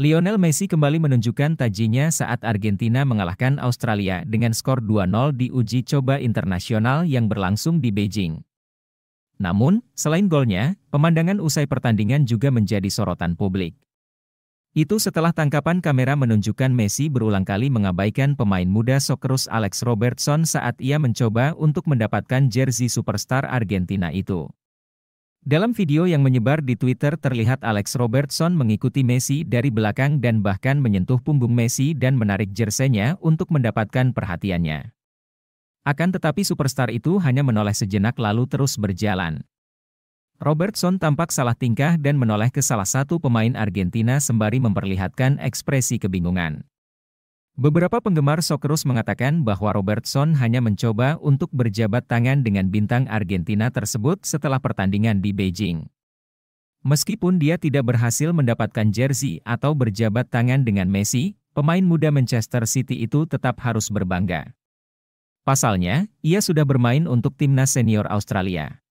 Lionel Messi kembali menunjukkan tajinya saat Argentina mengalahkan Australia dengan skor 2-0 di uji coba internasional yang berlangsung di Beijing. Namun, selain golnya, pemandangan usai pertandingan juga menjadi sorotan publik. Itu setelah tangkapan kamera menunjukkan Messi berulang kali mengabaikan pemain muda Socceroos Alex Robertson saat ia mencoba untuk mendapatkan jersey superstar Argentina itu. Dalam video yang menyebar di Twitter terlihat Alex Robertson mengikuti Messi dari belakang dan bahkan menyentuh punggung Messi dan menarik jersenya untuk mendapatkan perhatiannya. Akan tetapi superstar itu hanya menoleh sejenak lalu terus berjalan. Robertson tampak salah tingkah dan menoleh ke salah satu pemain Argentina sembari memperlihatkan ekspresi kebingungan. Beberapa penggemar Sokeros mengatakan bahwa Robertson hanya mencoba untuk berjabat tangan dengan bintang Argentina tersebut setelah pertandingan di Beijing. Meskipun dia tidak berhasil mendapatkan jersey atau berjabat tangan dengan Messi, pemain muda Manchester City itu tetap harus berbangga. Pasalnya, ia sudah bermain untuk timnas senior Australia.